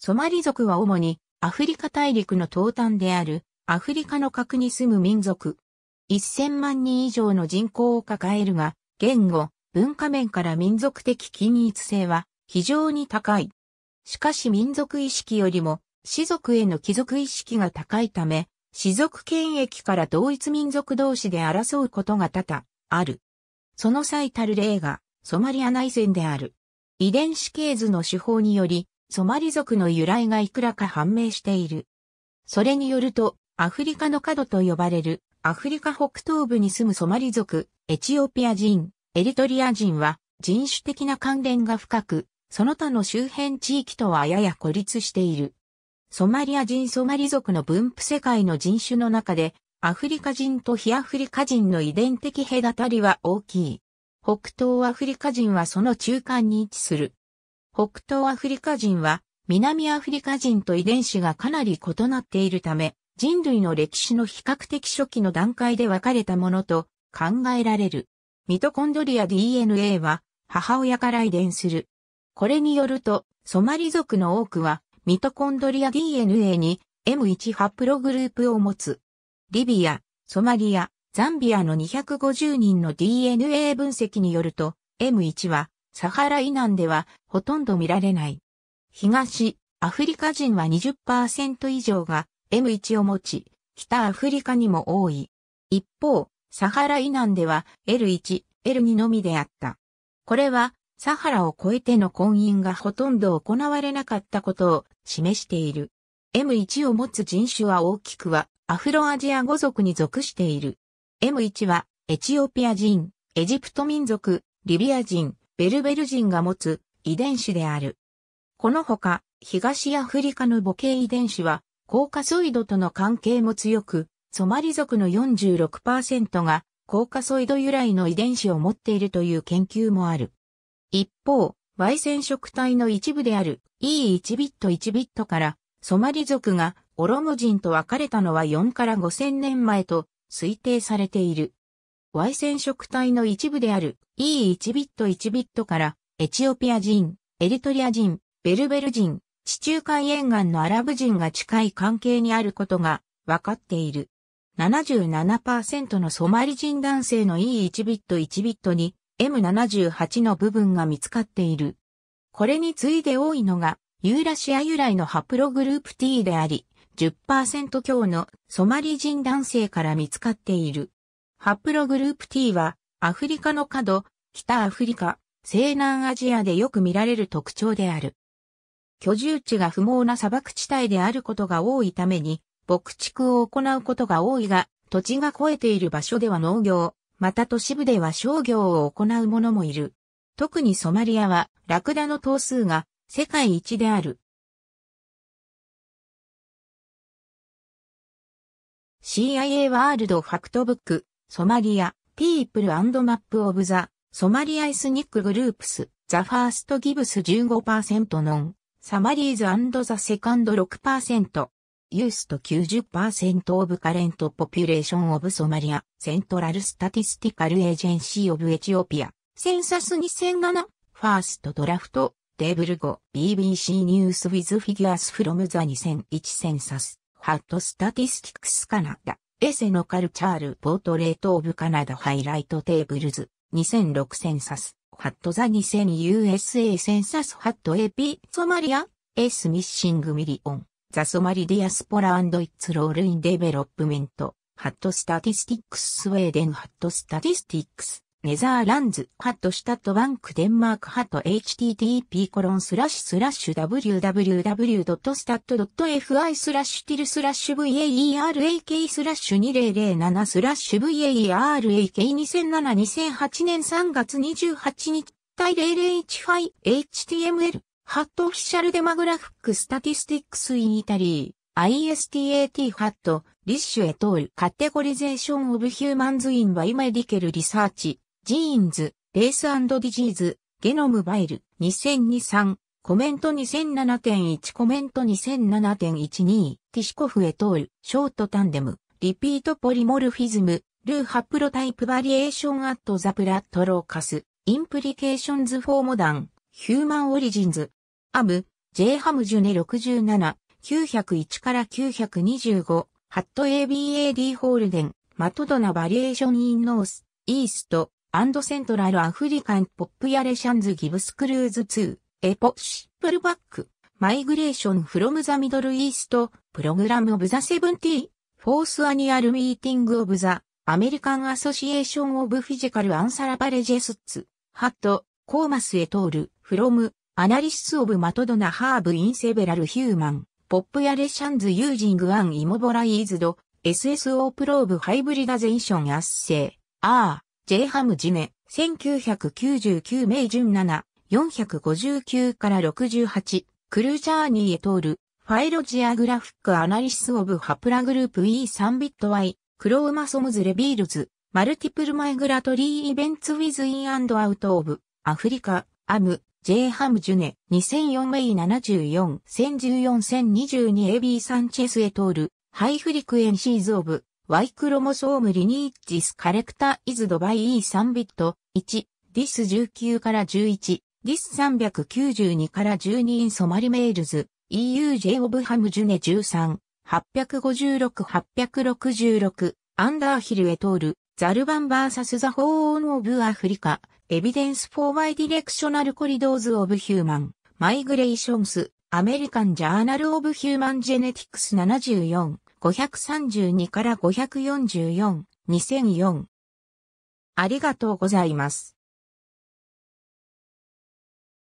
ソマリ族は主にアフリカ大陸の東端であるアフリカの核に住む民族。1000万人以上の人口を抱えるが、言語、文化面から民族的均一性は非常に高い。しかし民族意識よりも、氏族への帰属意識が高いため、氏族権益から同一民族同士で争うことが多々ある。その最たる例が、ソマリア内戦である。遺伝子系図の手法により、ソマリ族の由来がいくらか判明している。それによると、アフリカの角と呼ばれる、アフリカ北東部に住むソマリ族、エチオピア人、エリトリア人は、人種的な関連が深く、その他の周辺地域とはやや孤立している。ソマリア人ソマリ族の分布世界の人種の中で、アフリカ人と非アフリカ人の遺伝的隔たりは大きい。北東アフリカ人はその中間に位置する。北東アフリカ人は南アフリカ人と遺伝子がかなり異なっているため、人類の歴史の比較的初期の段階で分かれたものと考えられる。ミトコンドリア DNA は母親から遺伝する。これによると、ソマリ族の多くはミトコンドリア DNA に M1 ハプログループを持つ。リビア、ソマリア、ザンビアの250人の DNA 分析によると、M1 はサハラ以南ではほとんど見られない。東、アフリカ人は20%以上が M1 を持ち、北アフリカにも多い。一方、サハラ以南では L1、L2 のみであった。これは、サハラを越えての婚姻がほとんど行われなかったことを示している。M1 を持つ人種は大きくはアフロアジア語族に属している。M1 はエチオピア人、エジプト民族、リビア人、ベルベル人が持つ遺伝子である。このほか、東アフリカの母系遺伝子は、コーカソイドとの関係も強く、ソマリ族の46%がコーカソイド由来の遺伝子を持っているという研究もある。一方、Y 染色体の一部である E1 ビット1ビットからソマリ族がオロム人と分かれたのは4から5000年前と推定されている。Y 染色体の一部である E1 ビット1ビットからエチオピア人、エリトリア人、ベルベル人、地中海沿岸のアラブ人が近い関係にあることが分かっている。77%のソマリ人男性の E1 ビット1ビットに M78 の部分が見つかっている。これに次いで多いのがユーラシア由来のハプログループ T であり、10%強のソマリ人男性から見つかっている。ハプログループ T は、アフリカの角、北アフリカ、西南アジアでよく見られる特徴である。居住地が不毛な砂漠地帯であることが多いために、牧畜を行うことが多いが、土地が肥えている場所では農業、また都市部では商業を行う者もいる。特にソマリアは、ラクダの頭数が世界一である。CIA ワールドファクトブックソマリア、ピープルマップオブザ、ソマリアイスニックグループス、ザファーストギブス15%ノン、サマリーズザセカンド6%、ユースト90%オブカレントポピュレーションオブソマリア、セントラルスタティスティカルエージェンシーオブエチオピア、センサス2007、ファーストドラフト、テーブル5、BBC ニュースウィズフィギュアスフロムザ2001センサス、ハットスタティスティックスカナダ。エセノカルチャール・ポートレート・オブ・カナダ・ハイライト・テーブルズ、2006センサス、ハット・ザ・ 2000USA センサス・ハット・エピ・ソマリア、エス・ミッシング・ミリオン、ザ・ソマリディアスポラ・アンド・イッツ・ロール・イン・デベロップメント、ハット・スタティスティックス・スウェーデン・ハット・スタティスティックス、ネザーランズ、ハットシュタットバンクデンマークハット http コロンスラッシュスラッシュ www.stat.fi スラッシュティルスラッシュ VAERAK スラッシュ2007スラッシュ VAERAK2007-2008 年3月28日対0015 HTML ハットオフィシャルデマグラフックスタティスティックスインイタリー ISTAT ハット、リッシュエトール、カテゴリゼーションオブヒューマンズインバイメディケルリサーチ、ジーンズ、レースディジーズ、ゲノムバイル、2023、コメント2007.1コメント2007.12、ティシコフエトール、ショートタンデム、リピートポリモルフィズム、ルーハプロタイプバリエーションアットザプラットローカス、インプリケーションズフォーモダン、ヒューマンオリジンズ、アム、J ハムジュネ67、901から925、ハット ABAD ホールデン、マトドナバリエーションインノース、イースト、アンドセントラルアフリカンポップヤレシャンズギブスクルーズ2、エポシプルバック、マイグレーションフロムザミドルイースト、プログラムオブザセブンティー、フォースアニアルミーティングオブザ、アメリカンアソシエーションオブフィジカルアンサラバレジェスツ、ハット、コーマスエトール、フロム、アナリシスオブマトドナハーブインセベラルヒューマン、ポップヤレシャンズユージングアンイモボライズド、SSO プローブハイブリダゼーション圧アー J ハムジネ、1999名順7、459から68、クルージャーニーへ通る、ファイロジアグラフィックアナリシスオブハプラグループ E3 ビット Y、クローマソムズレビールズ、マルティプルマイグラトリーイベンツウィズインアンドアウトオブ、アフリカ、アム、J ハムジュネ、2004メイ74、1014、1022 AB サンチェスへ通る、ハイフリクエンシーズオブ、Y クロモソームリニッジスカレクタイズドバイ E3 ビット1、ディス19から11、ディス392から12インソマリメールズ、EUJ オブハムジュネ13、856-866、アンダーヒルエトール、ザルバンバーサスザホーンオブアフリカ、エビデンスフォーワイディレクショナルコリドーズオブヒューマン、マイグレーションス、アメリカンジャーナルオブヒューマンジェネティクス74、532から544、2004。ありがとうございます。